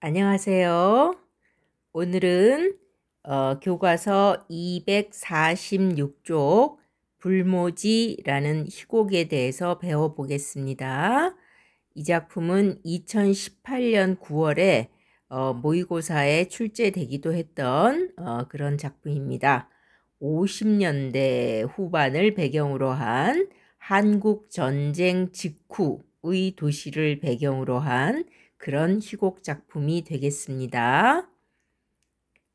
안녕하세요. 오늘은 어, 교과서 246쪽 불모지라는 희곡에 대해서 배워보겠습니다. 이 작품은 2018년 9월에 어, 모의고사에 출제되기도 했던 어, 그런 작품입니다. 50년대 후반을 배경으로 한 한국 전쟁 직후의 도시를 배경으로 한 그런 희곡 작품이 되겠습니다.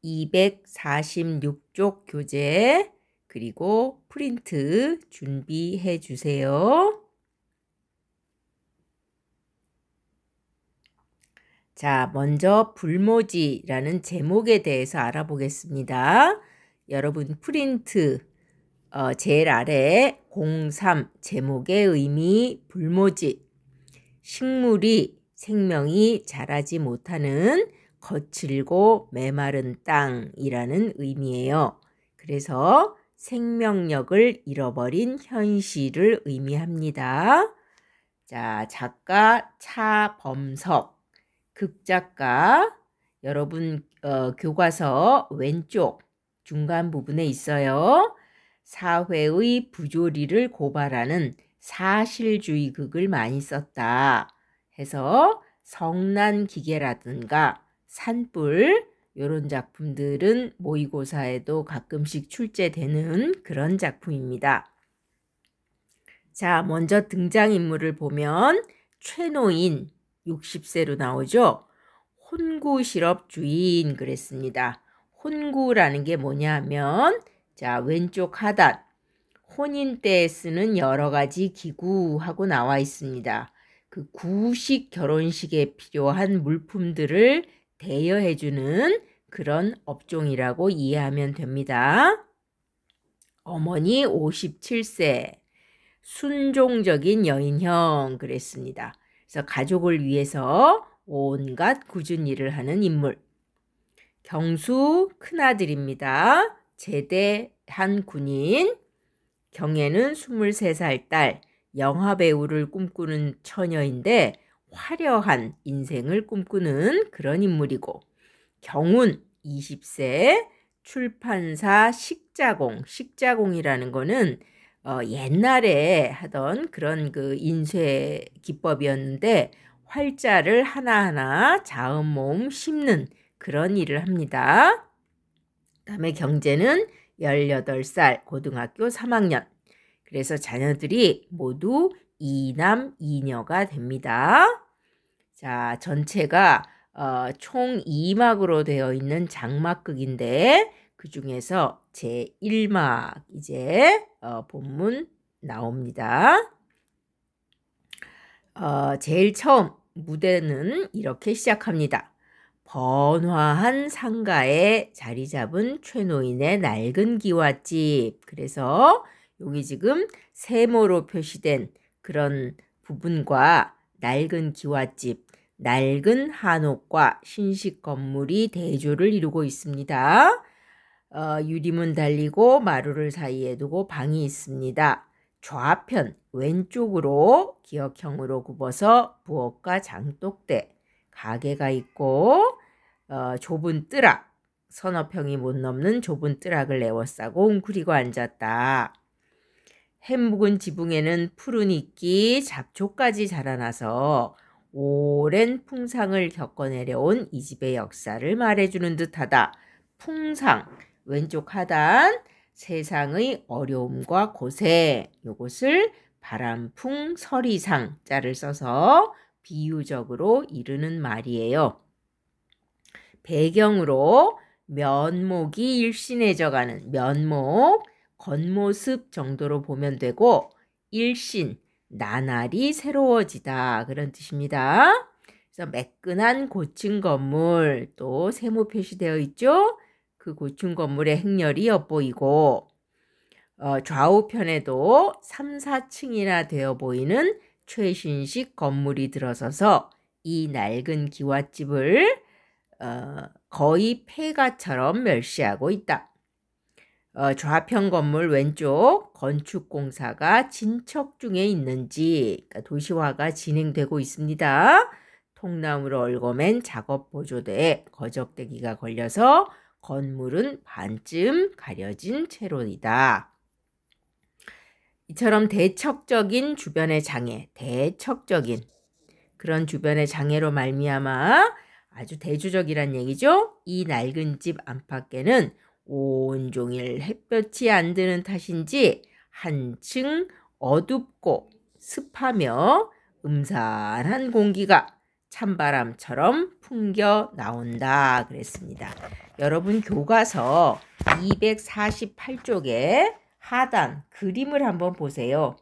246쪽 교재 그리고 프린트 준비해 주세요. 자, 먼저 불모지라는 제목에 대해서 알아보겠습니다. 여러분 프린트 어, 제일 아래 03 제목의 의미 불모지 식물이 생명이 자라지 못하는 거칠고 메마른 땅이라는 의미예요. 그래서 생명력을 잃어버린 현실을 의미합니다. 자, 작가 차범석, 극작가, 여러분 어, 교과서 왼쪽 중간 부분에 있어요. 사회의 부조리를 고발하는 사실주의 극을 많이 썼다. 해서 성난 기계라든가 산불 이런 작품들은 모의고사에도 가끔씩 출제되는 그런 작품입니다. 자, 먼저 등장인물을 보면 최노인 60세로 나오죠. 혼구 실업 주인 그랬습니다. 혼구라는 게 뭐냐 하면 자, 왼쪽 하단 혼인 때 쓰는 여러 가지 기구하고 나와 있습니다. 그 구식 결혼식에 필요한 물품들을 대여해주는 그런 업종이라고 이해하면 됩니다. 어머니 57세, 순종적인 여인형 그랬습니다. 그래서 가족을 위해서 온갖 굳은 일을 하는 인물. 경수 큰아들입니다. 제대한 군인. 경애는 23살 딸. 영화배우를 꿈꾸는 처녀인데 화려한 인생을 꿈꾸는 그런 인물이고 경운 20세 출판사 식자공 식자공이라는 거는 어, 옛날에 하던 그런 그 인쇄 기법이었는데 활자를 하나하나 자음 모음 심는 그런 일을 합니다. 그다음에 경제는 18살 고등학교 3학년 그래서 자녀들이 모두 이남 이녀가 됩니다. 자, 전체가 어, 총 2막으로 되어 있는 장막극인데 그 중에서 제 1막 이제 어, 본문 나옵니다. 어, 제일 처음 무대는 이렇게 시작합니다. 번화한 상가에 자리 잡은 최노인의 낡은 기와집. 그래서 여기 지금 세모로 표시된 그런 부분과 낡은 기와집, 낡은 한옥과 신식 건물이 대조를 이루고 있습니다. 어, 유리문 달리고 마루를 사이에 두고 방이 있습니다. 좌편 왼쪽으로 기역형으로 굽어서 부엌과 장독대, 가게가 있고 어, 좁은 뜨락, 서너 평이 못 넘는 좁은 뜨락을 내워싸고 웅크리고 앉았다. 햄묵은 지붕에는 푸른 이끼, 잡초까지 자라나서 오랜 풍상을 겪어내려온 이 집의 역사를 말해주는 듯하다. 풍상, 왼쪽 하단, 세상의 어려움과 고생, 요것을 바람풍 서리상 자를 써서 비유적으로 이르는 말이에요. 배경으로 면목이 일신해져가는 면목, 겉모습 정도로 보면 되고 일신, 나날이 새로워지다 그런 뜻입니다. 그래서 매끈한 고층 건물 또 세모 표시되어 있죠. 그 고층 건물의 행렬이 엿보이고 어, 좌우편에도 3, 4층이나 되어 보이는 최신식 건물이 들어서서 이 낡은 기와집을 어, 거의 폐가처럼 멸시하고 있다. 어, 좌편 건물 왼쪽 건축공사가 진척 중에 있는지 그러니까 도시화가 진행되고 있습니다. 통나무로 얼거맨 작업 보조대에 거적대기가 걸려서 건물은 반쯤 가려진 채로이다. 이처럼 대척적인 주변의 장애, 대척적인 그런 주변의 장애로 말미암아 아주 대조적이란 얘기죠. 이 낡은 집 안팎에는 온종일 햇볕이 안 드는 탓인지 한층 어둡고 습하며 음산한 공기가 찬바람처럼 풍겨 나온다 그랬습니다. 여러분 교과서 248쪽에 하단 그림을 한번 보세요.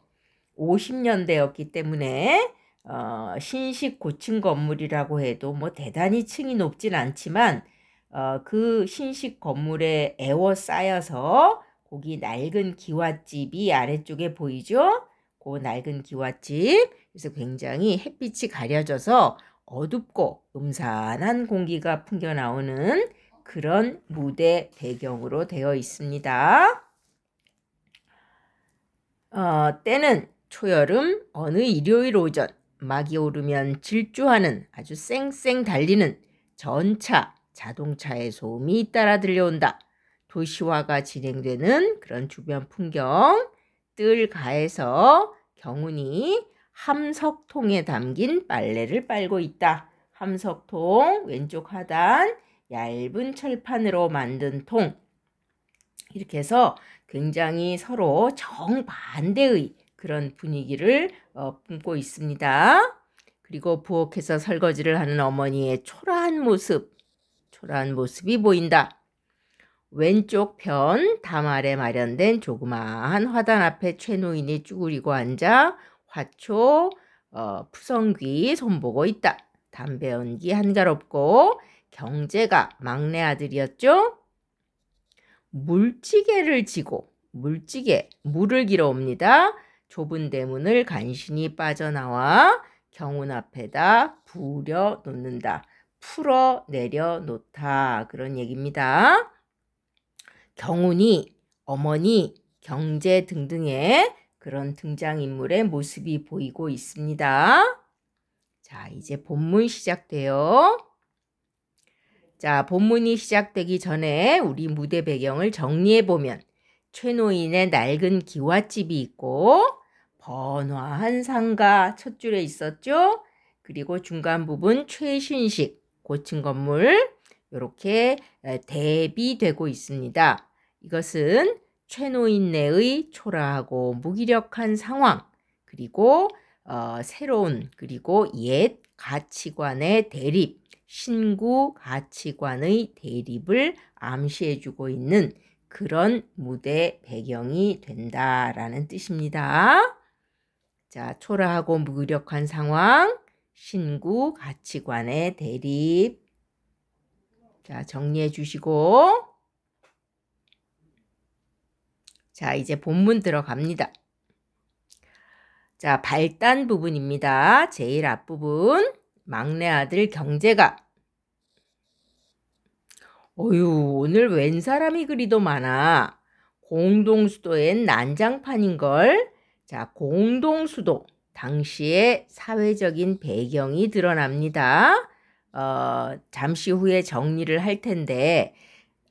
50년대였기 때문에 어, 신식 고층 건물이라고 해도 뭐 대단히 층이 높진 않지만 어, 그 신식 건물에 에워 쌓여서 거기 낡은 기와집이 아래쪽에 보이죠? 그 낡은 기와집. 그래서 굉장히 햇빛이 가려져서 어둡고 음산한 공기가 풍겨 나오는 그런 무대 배경으로 되어 있습니다. 어, 때는 초여름 어느 일요일 오전 막이 오르면 질주하는 아주 쌩쌩 달리는 전차 자동차의 소음이 따라 들려온다. 도시화가 진행되는 그런 주변 풍경, 뜰가에서 경운이 함석통에 담긴 빨래를 빨고 있다. 함석통 왼쪽 하단 얇은 철판으로 만든 통 이렇게 해서 굉장히 서로 정반대의 그런 분위기를 어, 품고 있습니다. 그리고 부엌에서 설거지를 하는 어머니의 초라한 모습 초라한 모습이 보인다. 왼쪽 편 담아래 마련된 조그마한 화단 앞에 최노인이 쭈그리고 앉아 화초 어, 푸성귀 손보고 있다. 담배 연기 한가롭고 경제가 막내 아들이었죠. 물찌개를 지고 물찌개 물을 길어 옵니다. 좁은 대문을 간신히 빠져나와 경운 앞에다 부려 놓는다. 풀어 내려놓다. 그런 얘기입니다. 경운이, 어머니, 경제 등등의 그런 등장인물의 모습이 보이고 있습니다. 자, 이제 본문 시작돼요. 자, 본문이 시작되기 전에 우리 무대 배경을 정리해보면 최노인의 낡은 기와집이 있고 번화한 상가 첫 줄에 있었죠. 그리고 중간 부분 최신식, 고층 건물 이렇게 대비되고 있습니다. 이것은 최노인 내의 초라하고 무기력한 상황 그리고 어, 새로운 그리고 옛 가치관의 대립 신구 가치관의 대립을 암시해주고 있는 그런 무대 배경이 된다라는 뜻입니다. 자, 초라하고 무력한 상황, 신구 가치관의 대립. 자, 정리해 주시고. 자, 이제 본문 들어갑니다. 자, 발단 부분입니다. 제일 앞부분. 막내 아들 경제가. 어유 오늘 웬 사람이 그리도 많아. 공동수도엔 난장판인걸. 자, 공동수도. 당시의 사회적인 배경이 드러납니다. 어, 잠시 후에 정리를 할 텐데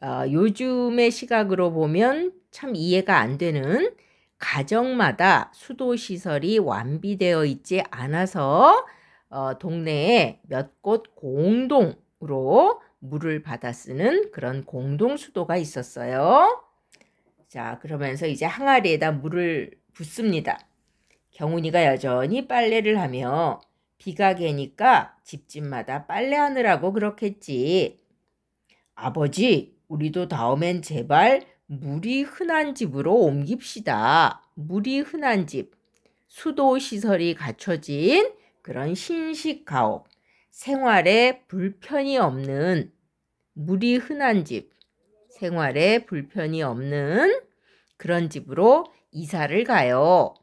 어, 요즘의 시각으로 보면 참 이해가 안 되는 가정마다 수도 시설이 완비되어 있지 않아서 어, 동네에 몇 곳 공동으로 물을 받아 쓰는 그런 공동 수도가 있었어요. 자, 그러면서 이제 항아리에다 물을 붓습니다. 경훈이가 여전히 빨래를 하며 비가 개니까 집집마다 빨래하느라고 그렇겠지. 아버지, 우리도 다음엔 제발 물이 흔한 집으로 옮깁시다. 물이 흔한 집. 수도 시설이 갖춰진 그런 신식 가옥. 생활에 불편이 없는 물이 흔한 집. 생활에 불편이 없는 그런 집으로 이사를 가요.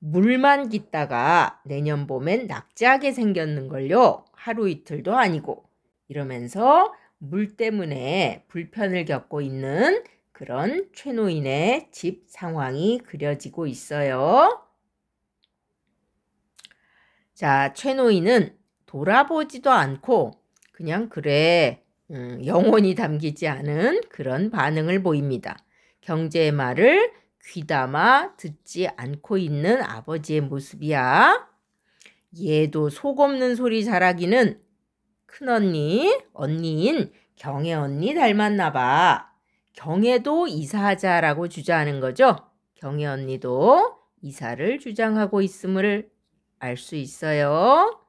물만 깃다가 내년 봄엔 낙지하게 생겼는걸요. 하루 이틀도 아니고. 이러면서 물 때문에 불편을 겪고 있는 그런 최노인의 집 상황이 그려지고 있어요. 자, 최노인은 돌아보지도 않고 그냥 그래, 음, 영혼이 담기지 않은 그런 반응을 보입니다. 경제의 말을 귀담아 듣지 않고 있는 아버지의 모습이야. 얘도 속 없는 소리 잘하기는 큰언니, 언니인 경혜 언니 닮았나 봐. 경혜도 이사하자라고 주장하는 거죠. 경혜 언니도 이사를 주장하고 있음을 알 수 있어요.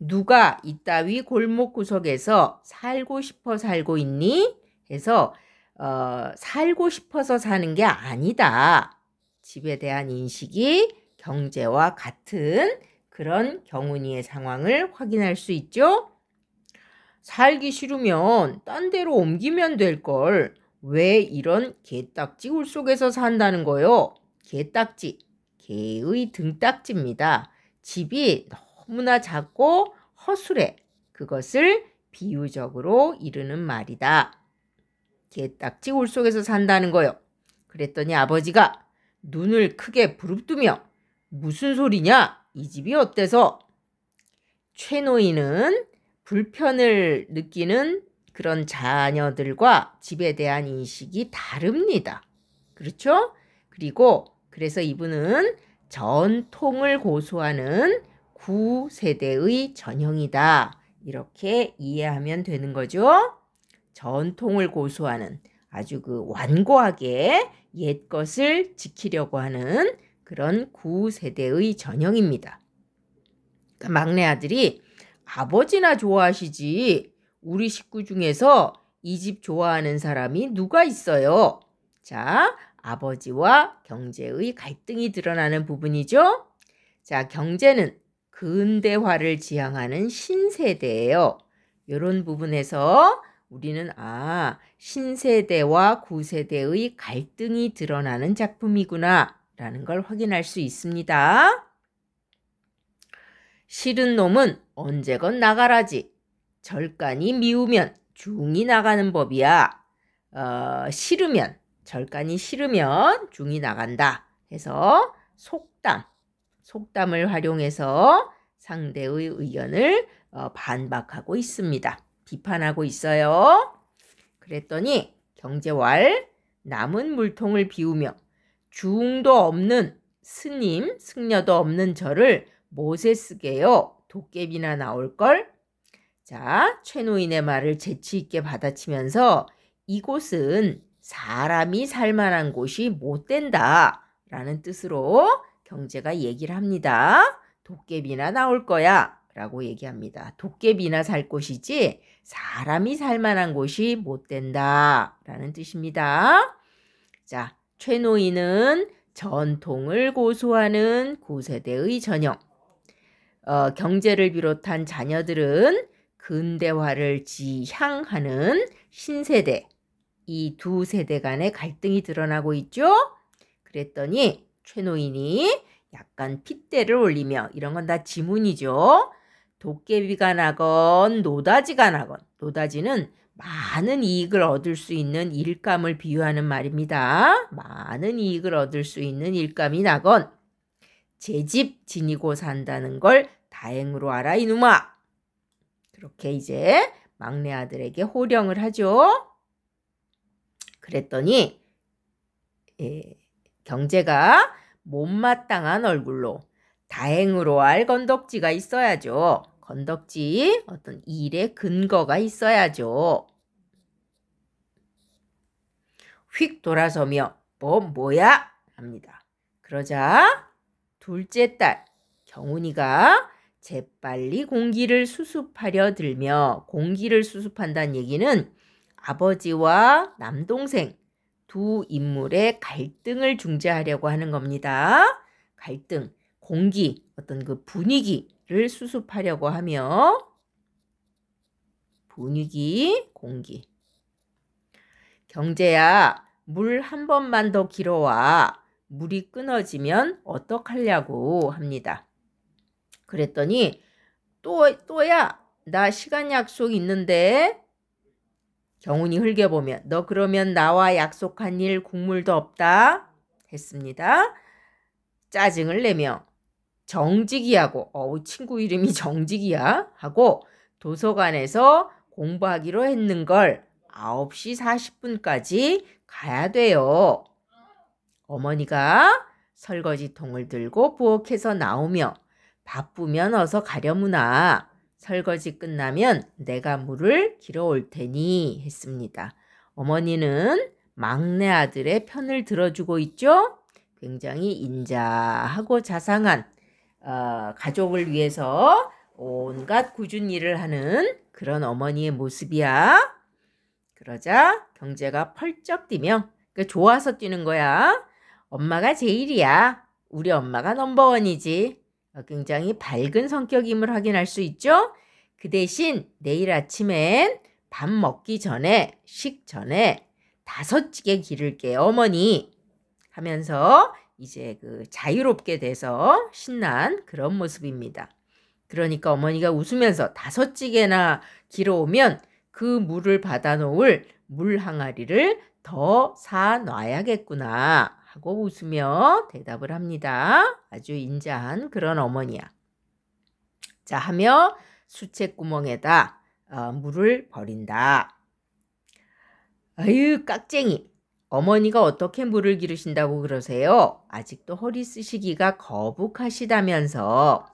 누가 이따위 골목 구석에서 살고 싶어 살고 있니? 해서 어, 살고 싶어서 사는 게 아니다. 집에 대한 인식이 경제와 같은 그런 경운이의 상황을 확인할 수 있죠. 살기 싫으면 딴 데로 옮기면 될 걸 왜 이런 개딱지 울 속에서 산다는 거요? 개딱지, 개의 등딱지입니다. 집이 너무나 작고 허술해. 그것을 비유적으로 이르는 말이다. 개딱지 홀속에서 산다는 거요. 그랬더니 아버지가 눈을 크게 부릅뜨며 무슨 소리냐? 이 집이 어때서? 최노인은 불편을 느끼는 그런 자녀들과 집에 대한 인식이 다릅니다. 그렇죠? 그리고 그래서 이분은 전통을 고수하는 구세대의 전형이다. 이렇게 이해하면 되는 거죠. 전통을 고수하는 아주 그 완고하게 옛 것을 지키려고 하는 그런 구세대의 전형입니다. 그러니까 막내 아들이 아버지나 좋아하시지 우리 식구 중에서 이 집 좋아하는 사람이 누가 있어요? 자, 아버지와 경제의 갈등이 드러나는 부분이죠. 자, 경제는 근대화를 지향하는 신세대예요. 이런 부분에서 우리는 아, 신세대와 구세대의 갈등이 드러나는 작품이구나 라는 걸 확인할 수 있습니다. 싫은 놈은 언제건 나가라지. 절간이 미우면 중이 나가는 법이야. 어, 싫으면 절간이 싫으면 중이 나간다. 해서 속담, 속담을 활용해서 상대의 의견을 어, 반박하고 있습니다. 비판하고 있어요. 그랬더니 경제왈 남은 물통을 비우며 중도 없는 스님, 승려도 없는 저를 못에 쓰게요 도깨비나 나올걸? 자, 최노인의 말을 재치있게 받아치면서 이곳은 사람이 살만한 곳이 못 된다. 라는 뜻으로 경제가 얘기를 합니다. 도깨비나 나올 거야. 라고 얘기합니다. 도깨비나 살 곳이지 사람이 살만한 곳이 못 된다 라는 뜻입니다. 자, 최노인은 전통을 고수하는 고세대의 전형. 어, 경제를 비롯한 자녀들은 근대화를 지향하는 신세대. 이 두 세대 간의 갈등이 드러나고 있죠? 그랬더니 최노인이 약간 핏대를 올리며 이런 건 다 지문이죠. 도깨비가 나건 노다지가 나건 노다지는 많은 이익을 얻을 수 있는 일감을 비유하는 말입니다. 많은 이익을 얻을 수 있는 일감이 나건 제 집 지니고 산다는 걸 다행으로 알아 이놈아. 그렇게 이제 막내 아들에게 호령을 하죠. 그랬더니 예, 경제가 못마땅한 얼굴로 다행으로 알 건덕지가 있어야죠. 건덕지 어떤 일의 근거가 있어야죠. 휙 돌아서며 뭐 뭐야 합니다. 그러자 둘째 딸 경훈이가 재빨리 공기를 수습하려 들며 공기를 수습한다는 얘기는 아버지와 남동생 두 인물의 갈등을 중재하려고 하는 겁니다. 갈등, 공기, 어떤 그 분위기 를 수습하려고 하며 분위기, 공기. 경제야, 물 한 번만 더 길어와. 물이 끊어지면 어떡하려고 합니다. 그랬더니 또, 또야, 나 시간 약속 있는데 경훈이 흘겨보면 너 그러면 나와 약속한 일 국물도 없다 했습니다. 짜증을 내며 정직이하고 어우 친구 이름이 정직이야 하고 도서관에서 공부하기로 했는 걸 9시 40분까지 가야 돼요. 어머니가 설거지통을 들고 부엌에서 나오며 바쁘면 어서 가려무나 설거지 끝나면 내가 물을 길어올 테니 했습니다. 어머니는 막내 아들의 편을 들어주고 있죠? 굉장히 인자하고 자상한 어, 가족을 위해서 온갖 꾸은 일을 하는 그런 어머니의 모습이야. 그러자 경제가 펄쩍 뛰며 그러니까 좋아서 뛰는 거야. 엄마가 제일이야. 우리 엄마가 넘버원이지. 어, 굉장히 밝은 성격임을 확인할 수 있죠. 그 대신 내일 아침엔 밥 먹기 전에 식 전에 다섯 찌개 기를게 요 어머니 하면서 이제 그 자유롭게 돼서 신난 그런 모습입니다. 그러니까 어머니가 웃으면서 다섯 찌개나 길어오면 그 물을 받아놓을 물 항아리를 더 사놔야겠구나 하고 웃으며 대답을 합니다. 아주 인자한 그런 어머니야. 자 하며 수채구멍에다 어, 물을 버린다. 아유 깍쟁이 어머니가 어떻게 물을 기르신다고 그러세요? 아직도 허리 쓰시기가 거북하시다면서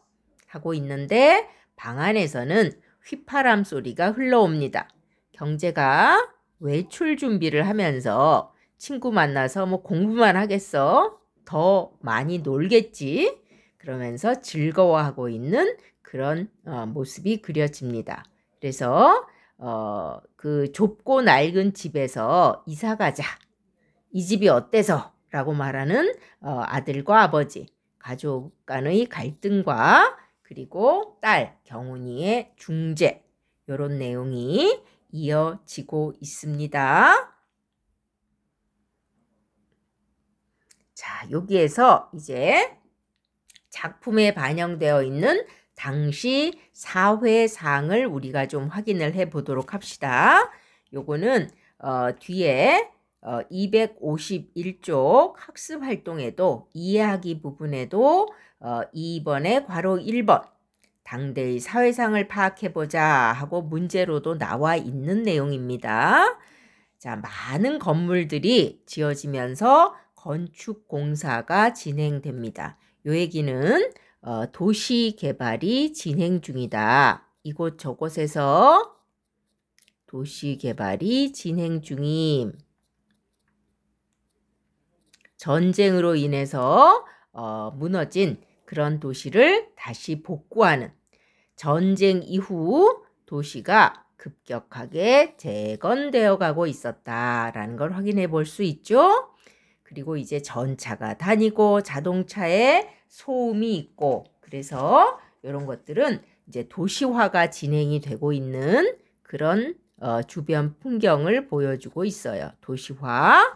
하고 있는데 방 안에서는 휘파람 소리가 흘러옵니다. 경제가 외출 준비를 하면서 친구 만나서 뭐 공부만 하겠어? 더 많이 놀겠지? 그러면서 즐거워하고 있는 그런 어, 모습이 그려집니다. 그래서 어, 그 좁고 낡은 집에서 이사 가자 이 집이 어때서? 라고 말하는 어, 아들과 아버지, 가족 간의 갈등과 그리고 딸 경훈이의 중재, 이런 내용이 이어지고 있습니다. 자, 여기에서 이제 작품에 반영되어 있는 당시 사회상을 우리가 좀 확인을 해 보도록 합시다. 요거는 어, 뒤에 251쪽 어, 학습 활동에도 이해하기 부분에도 어, 2번에 괄호 1번 당대의 사회상을 파악해보자 하고 문제로도 나와 있는 내용입니다. 자, 많은 건물들이 지어지면서 건축 공사가 진행됩니다. 요 얘기는 어, 도시 개발이 진행 중이다. 이곳 저곳에서 도시 개발이 진행 중임. 전쟁으로 인해서 어, 무너진 그런 도시를 다시 복구하는 전쟁 이후 도시가 급격하게 재건되어 가고 있었다라는 걸 확인해 볼 수 있죠. 그리고 이제 전차가 다니고 자동차에 소음이 있고 그래서 이런 것들은 이제 도시화가 진행이 되고 있는 그런 어, 주변 풍경을 보여주고 있어요. 도시화.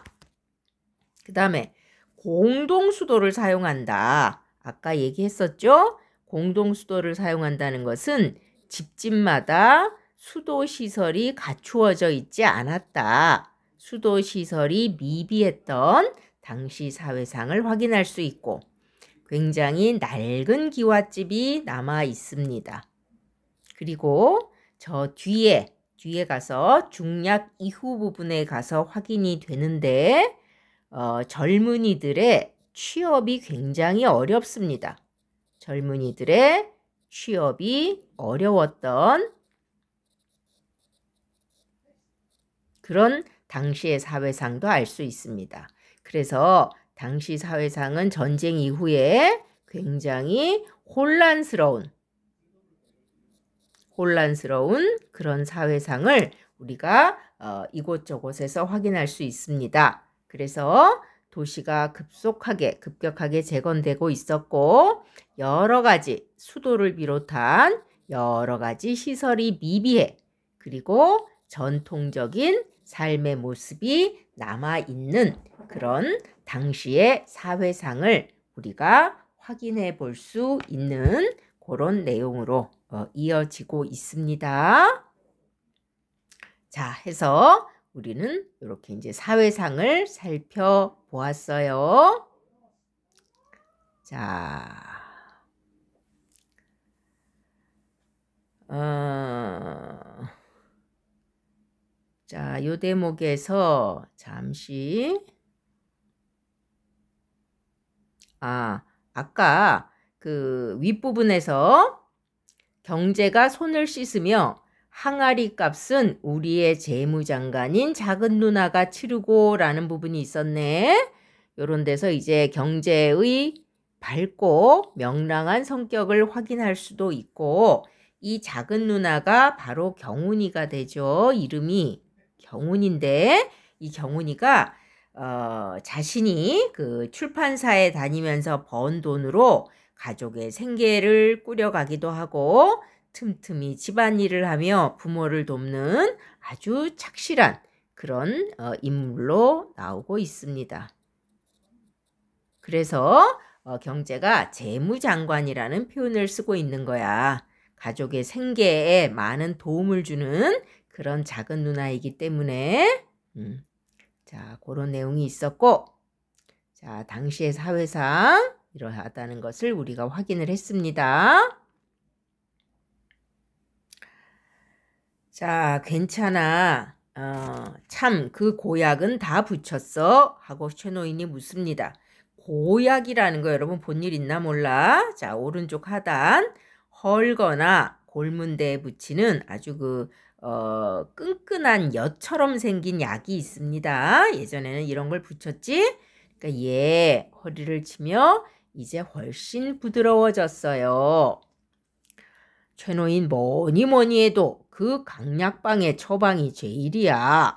그 다음에 공동수도를 사용한다. 아까 얘기했었죠? 공동수도를 사용한다는 것은 집집마다 수도시설이 갖추어져 있지 않았다. 수도시설이 미비했던 당시 사회상을 확인할 수 있고 굉장히 낡은 기와집이 남아 있습니다. 그리고 저 뒤에 뒤에 가서 중략 이후 부분에 가서 확인이 되는데 어, 젊은이들의 취업이 굉장히 어렵습니다. 젊은이들의 취업이 어려웠던 그런 당시의 사회상도 알 수 있습니다. 그래서 당시 사회상은 전쟁 이후에 굉장히 혼란스러운 혼란스러운 그런 사회상을 우리가 어, 이곳저곳에서 확인할 수 있습니다. 그래서 도시가 급속하게 급격하게 재건되고 있었고 여러 가지 수도를 비롯한 여러 가지 시설이 미비해 그리고 전통적인 삶의 모습이 남아있는 그런 당시의 사회상을 우리가 확인해 볼 수 있는 그런 내용으로 어, 이어지고 있습니다. 자, 해서 우리는 이렇게 이제 사회상을 살펴보았어요. 자, 어, 자, 요 대목에서 잠시, 아, 아까 그 윗부분에서 경제가 손을 씻으며 항아리 값은 우리의 재무장관인 작은 누나가 치르고 라는 부분이 있었네. 요런 데서 이제 경제의 밝고 명랑한 성격을 확인할 수도 있고 이 작은 누나가 바로 경훈이가 되죠. 이름이 경훈인데 이 경훈이가 어, 자신이 그 출판사에 다니면서 번 돈으로 가족의 생계를 꾸려가기도 하고 틈틈이 집안일을 하며 부모를 돕는 아주 착실한 그런 어, 인물로 나오고 있습니다. 그래서 어, 경제가 재무장관이라는 표현을 쓰고 있는 거야. 가족의 생계에 많은 도움을 주는 그런 작은 누나이기 때문에 음. 자 그런 내용이 있었고 자 당시의 사회상 이러하다는 것을 우리가 확인을 했습니다. 자, 괜찮아. 어, 참, 그 고약은 다 붙였어? 하고 최노인이 묻습니다. 고약이라는 거 여러분 본 일 있나 몰라? 자, 오른쪽 하단, 헐거나 골문대에 붙이는 아주 그, 어, 끈끈한 엿처럼 생긴 약이 있습니다. 예전에는 이런 걸 붙였지? 그러니까 예, 허리를 치며 이제 훨씬 부드러워졌어요. 최노인 뭐니 뭐니 해도 그 강약방의 처방이 제일이야.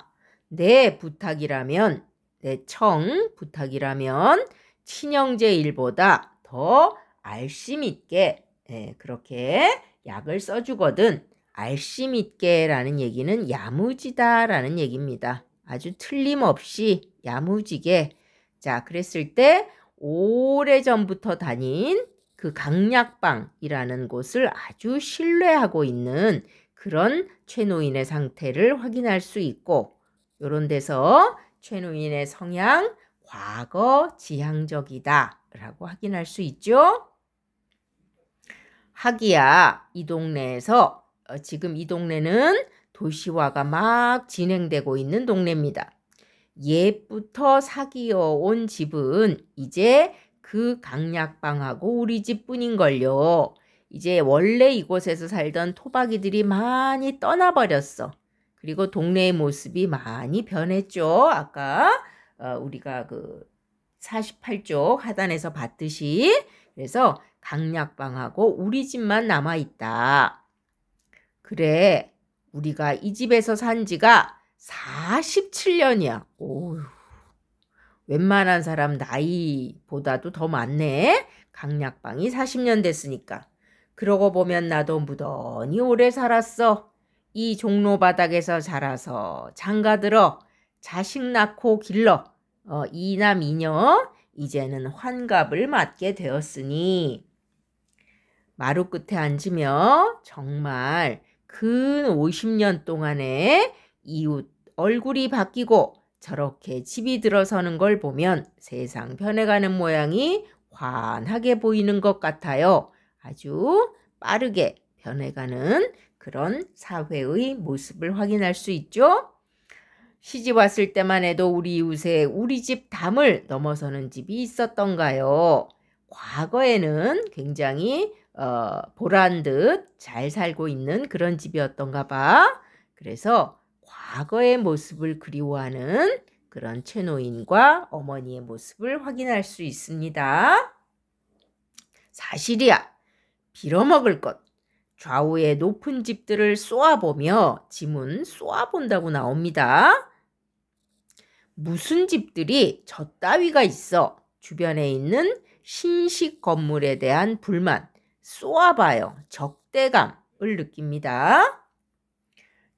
내 부탁이라면, 내 청 부탁이라면 친형제 일보다 더 알심 있게 네, 예, 그렇게 약을 써주거든. 알심 있게라는 얘기는 야무지다라는 얘기입니다. 아주 틀림없이 야무지게. 자, 그랬을 때 오래전부터 다닌 그 강약방이라는 곳을 아주 신뢰하고 있는 그런 최노인의 상태를 확인할 수 있고 요런 데서 최노인의 성향 과거 지향적이다 라고 확인할 수 있죠. 하기야 이 동네에서 어, 지금 이 동네는 도시화가 막 진행되고 있는 동네입니다. 옛부터 사귀어 온 집은 이제 그 강약방하고 우리 집뿐인걸요. 이제 원래 이곳에서 살던 토박이들이 많이 떠나버렸어. 그리고 동네의 모습이 많이 변했죠. 아까 어, 우리가 그 48쪽 하단에서 봤듯이. 그래서 강약방하고 우리 집만 남아있다. 그래, 우리가 이 집에서 산 지가 47년이야. 오휴. 웬만한 사람 나이보다도 더 많네. 강약방이 40년 됐으니까. 그러고 보면 나도 무던히 오래 살았어. 이 종로 바닥에서 자라서 장가들어 자식 낳고 길러 어, 이남 이녀 이제는 환갑을 맞게 되었으니 마루 끝에 앉으며 정말 근 50년 동안에 이웃 얼굴이 바뀌고 저렇게 집이 들어서는 걸 보면 세상 변해가는 모양이 환하게 보이는 것 같아요. 아주 빠르게 변해가는 그런 사회의 모습을 확인할 수 있죠. 시집 왔을 때만 해도 우리 이웃에 우리 집 담을 넘어서는 집이 있었던가요? 과거에는 굉장히 어, 보란 듯 잘 살고 있는 그런 집이었던가 봐. 그래서 과거의 모습을 그리워하는 그런 채노인과 어머니의 모습을 확인할 수 있습니다. 사실이야. 빌어먹을 것. 좌우의 높은 집들을 쏘아보며 지문 쏘아본다고 나옵니다. 무슨 집들이 저 따위가 있어 주변에 있는 신식 건물에 대한 불만, 쏘아봐요 적대감을 느낍니다.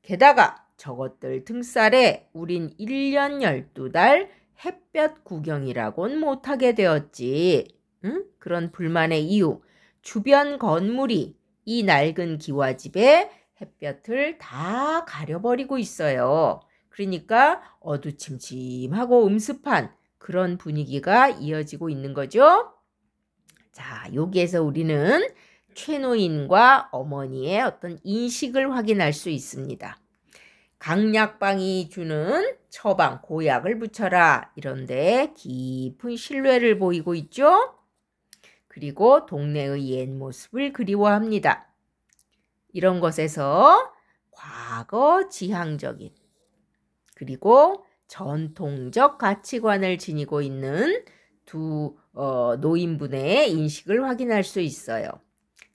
게다가 저것들 등살에 우린 1년 12달 햇볕 구경이라곤 못하게 되었지. 응? 그런 불만의 이유. 주변 건물이 이 낡은 기와집에 햇볕을 다 가려버리고 있어요. 그러니까 어두침침하고 음습한 그런 분위기가 이어지고 있는 거죠. 자, 여기에서 우리는 최노인과 어머니의 어떤 인식을 확인할 수 있습니다. 강약방이 주는 처방, 고약을 붙여라. 이런데 깊은 신뢰를 보이고 있죠? 그리고 동네의 옛 모습을 그리워합니다. 이런 것에서 과거 지향적인 그리고 전통적 가치관을 지니고 있는 두 어, 노인분의 인식을 확인할 수 있어요.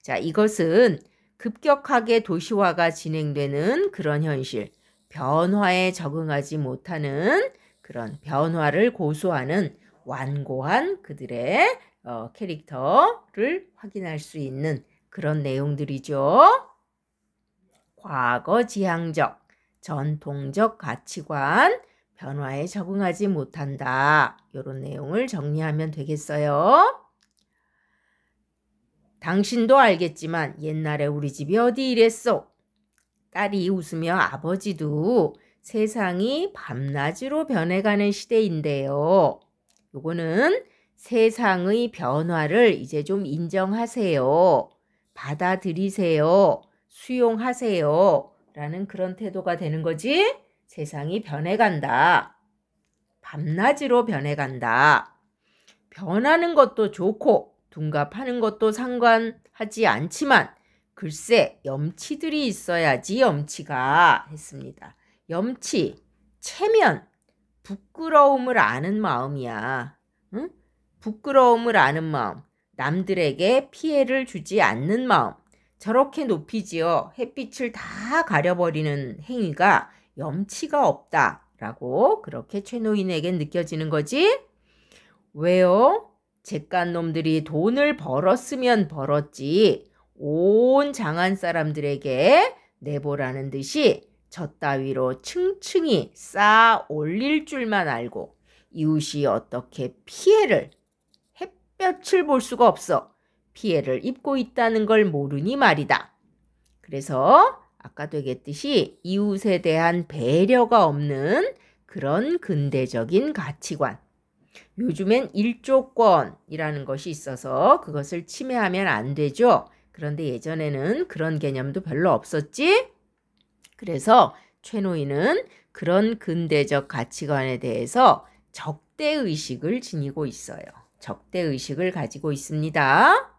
자, 이것은 급격하게 도시화가 진행되는 그런 현실, 변화에 적응하지 못하는 그런 변화를 고수하는 완고한 그들의 어, 캐릭터를 확인할 수 있는 그런 내용들이죠. 과거 지향적, 전통적 가치관, 변화에 적응하지 못한다. 이런 내용을 정리하면 되겠어요. 당신도 알겠지만 옛날에 우리 집이 어디 이랬어 딸이 웃으며 아버지도 세상이 밤낮으로 변해가는 시대인데요. 요거는 세상의 변화를 이제 좀 인정하세요. 받아들이세요. 수용하세요. 라는 그런 태도가 되는 거지. 세상이 변해간다. 밤낮으로 변해간다. 변하는 것도 좋고 둔갑하는 것도 상관하지 않지만 글쎄 염치들이 있어야지 염치가 했습니다. 염치, 체면, 부끄러움을 아는 마음이야. 응? 부끄러움을 아는 마음, 남들에게 피해를 주지 않는 마음. 저렇게 높이지어 햇빛을 다 가려버리는 행위가 염치가 없다라고 그렇게 최노인에게 느껴지는 거지? 왜요? 잭간 놈들이 돈을 벌었으면 벌었지. 온 장안 사람들에게 내보라는 듯이 저 따위로 층층이 쌓아 올릴 줄만 알고 이웃이 어떻게 피해를 햇볕을 볼 수가 없어 피해를 입고 있다는 걸 모르니 말이다. 그래서 아까도 얘기했듯이 이웃에 대한 배려가 없는 그런 근대적인 가치관. 요즘엔 일조권이라는 것이 있어서 그것을 침해하면 안 되죠. 그런데 예전에는 그런 개념도 별로 없었지? 그래서 최노인은 그런 근대적 가치관에 대해서 적대의식을 지니고 있어요. 적대의식을 가지고 있습니다.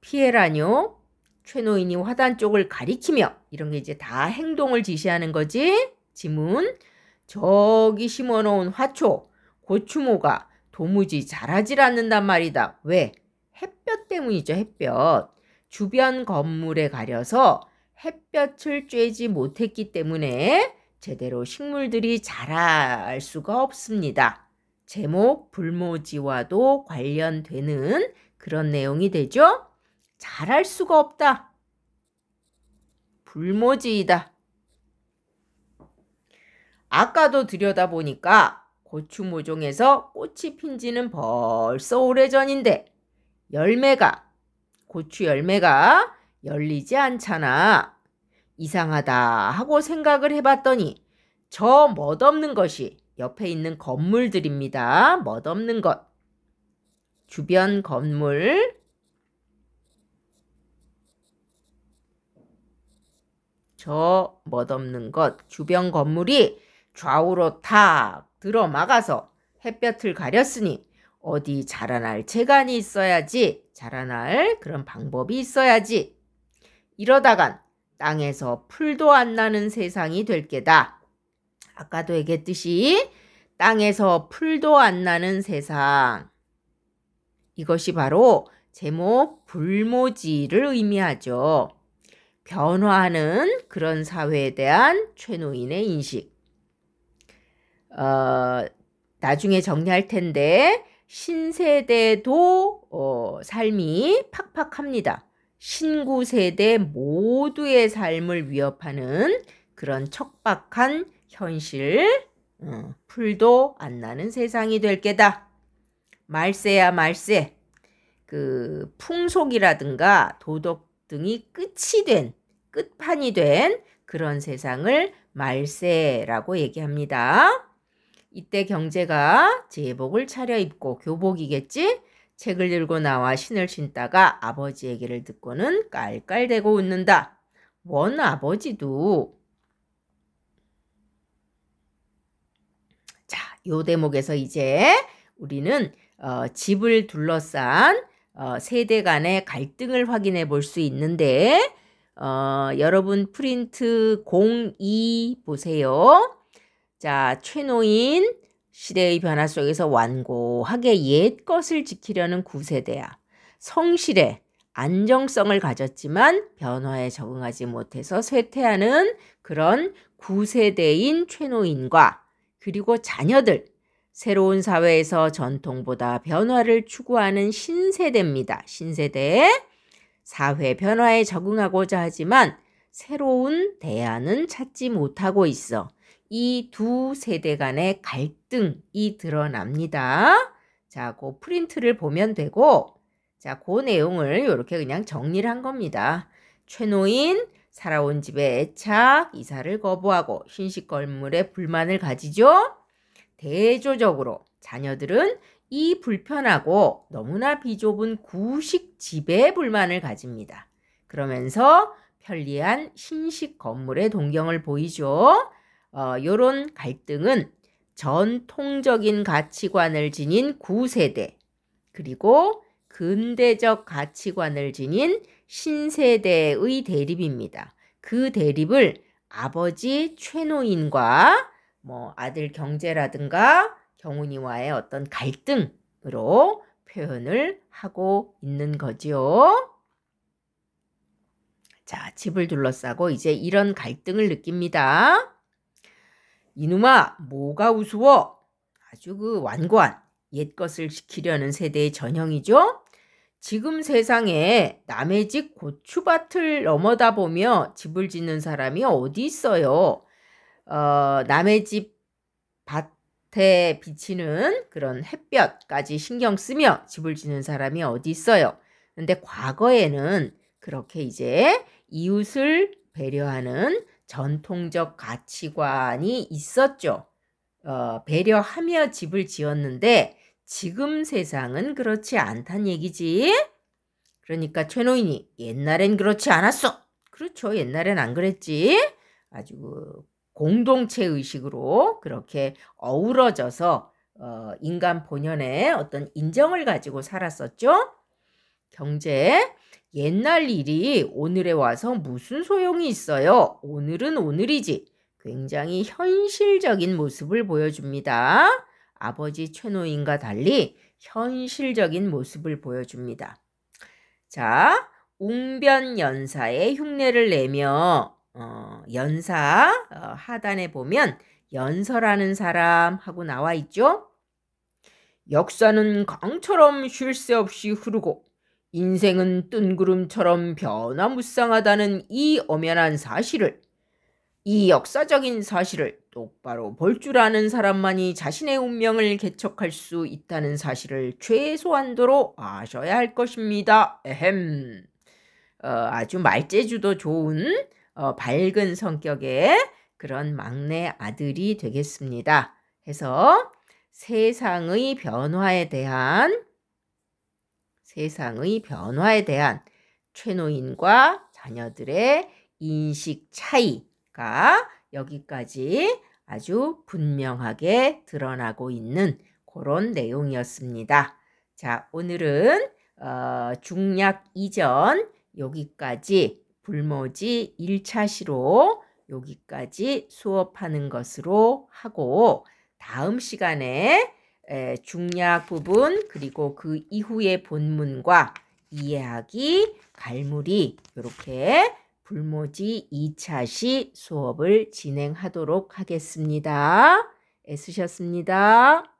피해라뇨? 최노인이 화단 쪽을 가리키며 이런 게 이제 다 행동을 지시하는 거지? 지문 저기 심어놓은 화초, 고추모가 도무지 자라질 않는단 말이다. 왜? 햇볕 때문이죠, 햇볕. 주변 건물에 가려서 햇볕을 쬐지 못했기 때문에 제대로 식물들이 자랄 수가 없습니다. 제목 불모지와도 관련되는 그런 내용이 되죠. 자랄 수가 없다. 불모지이다. 아까도 들여다보니까 고추 모종에서 꽃이 핀지는 벌써 오래전인데 열매가, 고추 열매가 열리지 않잖아. 이상하다 하고 생각을 해봤더니 저 멋없는 것이 옆에 있는 건물들입니다. 멋없는 것. 주변 건물. 저 멋없는 것. 주변 건물이 좌우로 탁 들어막아서 햇볕을 가렸으니 어디 자라날 재간이 있어야지, 자라날 그런 방법이 있어야지. 이러다간 땅에서 풀도 안 나는 세상이 될 게다. 아까도 얘기했듯이 땅에서 풀도 안 나는 세상. 이것이 바로 제목 불모지를 의미하죠. 변화하는 그런 사회에 대한 최노인의 인식. 어, 나중에 정리할 텐데 신세대도 어, 삶이 팍팍합니다. 신구 세대 모두의 삶을 위협하는 그런 척박한 현실, 어, 풀도 안 나는 세상이 될 게다. 말세야 말세. 그 풍속이라든가 도덕 등이 끝이 된 끝판이 된 그런 세상을 말세라고 얘기합니다. 이때 경제가 제복을 차려입고 교복이겠지? 책을 들고 나와 신을 신다가 아버지 얘기를 듣고는 깔깔대고 웃는다. 원 아버지도 자, 요 대목에서 이제 우리는 어, 집을 둘러싼 어, 세대 간의 갈등을 확인해 볼 수 있는데 어, 여러분 프린트 02 보세요. 자, 최노인 시대의 변화 속에서 완고하게 옛 것을 지키려는 구세대야. 성실해 안정성을 가졌지만 변화에 적응하지 못해서 쇠퇴하는 그런 구세대인 최노인과 그리고 자녀들 새로운 사회에서 전통보다 변화를 추구하는 신세대입니다. 신세대의 사회 변화에 적응하고자 하지만 새로운 대안은 찾지 못하고 있어. 이두 세대 간의 갈등이 드러납니다. 자, 그 프린트를 보면 되고, 자, 그 내용을 이렇게 그냥 정리를 한 겁니다. 최노인, 살아온 집에 애착, 이사를 거부하고 신식 건물에 불만을 가지죠. 대조적으로 자녀들은 이 불편하고 너무나 비좁은 구식 집에 불만을 가집니다. 그러면서 편리한 신식 건물의 동경을 보이죠. 어, 요런 갈등은 전통적인 가치관을 지닌 구세대 그리고 근대적 가치관을 지닌 신세대의 대립입니다. 그 대립을 아버지 최노인과 뭐 아들 경제라든가 경훈이와의 어떤 갈등으로 표현을 하고 있는 거지요. 자, 집을 둘러싸고 이제 이런 갈등을 느낍니다. 이놈아 뭐가 우스워? 아주 그 완고한 옛것을 지키려는 세대의 전형이죠. 지금 세상에 남의 집 고추밭을 넘어다 보며 집을 짓는 사람이 어디 있어요. 어, 남의 집 밭에 비치는 그런 햇볕까지 신경 쓰며 집을 짓는 사람이 어디 있어요. 근데 과거에는 그렇게 이제 이웃을 배려하는 전통적 가치관이 있었죠. 어, 배려하며 집을 지었는데 지금 세상은 그렇지 않단 얘기지. 그러니까 최노인이 옛날엔 그렇지 않았어. 그렇죠. 옛날엔 안 그랬지. 아주 공동체 의식으로 그렇게 어우러져서 어, 인간 본연의 어떤 인정을 가지고 살았었죠. 경제, 옛날 일이 오늘에 와서 무슨 소용이 있어요? 오늘은 오늘이지. 굉장히 현실적인 모습을 보여줍니다. 아버지 최노인과 달리 현실적인 모습을 보여줍니다. 자, 웅변 연사의 흉내를 내며 어, 연사 어, 하단에 보면 연설하는 사람 하고 나와 있죠. 역사는 강처럼 쉴 새 없이 흐르고 인생은 뜬구름처럼 변화무쌍하다는 이 엄연한 사실을 이 역사적인 사실을 똑바로 볼 줄 아는 사람만이 자신의 운명을 개척할 수 있다는 사실을 최소한도로 아셔야 할 것입니다. 에헴. 어, 아주 말재주도 좋은 어, 밝은 성격의 그런 막내 아들이 되겠습니다. 해서 세상의 변화에 대한 세상의 변화에 대한 최노인과 자녀들의 인식 차이가 여기까지 아주 분명하게 드러나고 있는 그런 내용이었습니다. 자, 오늘은 어, 중약 이전 여기까지 불모지 1차시로 여기까지 수업하는 것으로 하고 다음 시간에 중략 부분 그리고 그 이후의 본문과 이해하기, 갈무리 이렇게 불모지 2차시 수업을 진행하도록 하겠습니다. 애쓰셨습니다.